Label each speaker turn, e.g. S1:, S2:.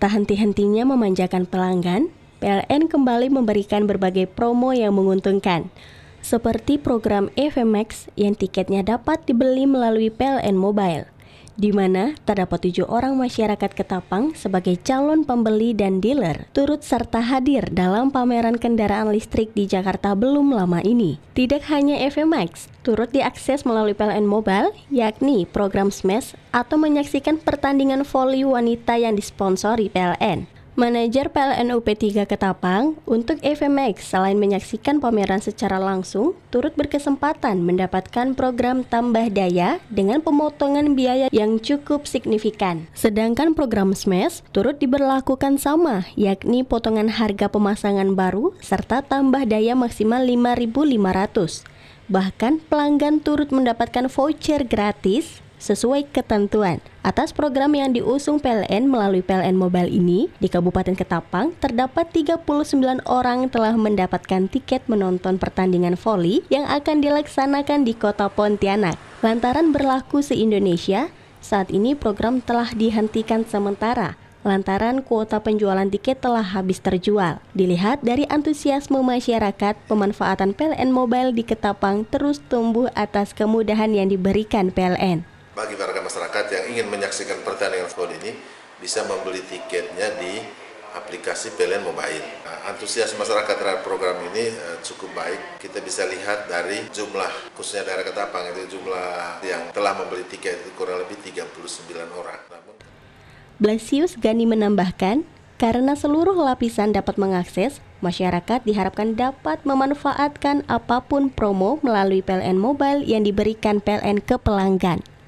S1: Tak henti-hentinya memanjakan pelanggan, PLN kembali memberikan berbagai promo yang menguntungkan, seperti program FMX yang tiketnya dapat dibeli melalui PLN Mobile di mana terdapat tujuh orang masyarakat Ketapang sebagai calon pembeli dan dealer turut serta hadir dalam pameran kendaraan listrik di Jakarta belum lama ini. Tidak hanya FMX, turut diakses melalui PLN Mobile, yakni program SMASH atau menyaksikan pertandingan voli wanita yang disponsori PLN. Manajer PLN UP3 Ketapang untuk FMX selain menyaksikan pameran secara langsung, turut berkesempatan mendapatkan program tambah daya dengan pemotongan biaya yang cukup signifikan. Sedangkan program SMES e turut diberlakukan sama, yakni potongan harga pemasangan baru serta tambah daya maksimal 5.500. Bahkan pelanggan turut mendapatkan voucher gratis sesuai ketentuan. Atas program yang diusung PLN melalui PLN Mobile ini, di Kabupaten Ketapang terdapat 39 orang telah mendapatkan tiket menonton pertandingan voli yang akan dilaksanakan di Kota Pontianak. Lantaran berlaku se-Indonesia, saat ini program telah dihentikan sementara lantaran kuota penjualan tiket telah habis terjual. Dilihat dari antusiasme masyarakat, pemanfaatan PLN Mobile di Ketapang terus tumbuh atas kemudahan yang diberikan PLN.
S2: Bagi yang ingin menyaksikan pertandingan futsal ini bisa membeli tiketnya di aplikasi PLN Mobile. Nah, antusias masyarakat terhadap program ini eh, cukup baik. Kita bisa lihat dari jumlah, khususnya daerah Ketapang, itu jumlah yang telah membeli tiket itu kurang lebih 39 orang. Namun...
S1: Blasius Gani menambahkan, karena seluruh lapisan dapat mengakses, masyarakat diharapkan dapat memanfaatkan apapun promo melalui PLN Mobile yang diberikan PLN ke pelanggan.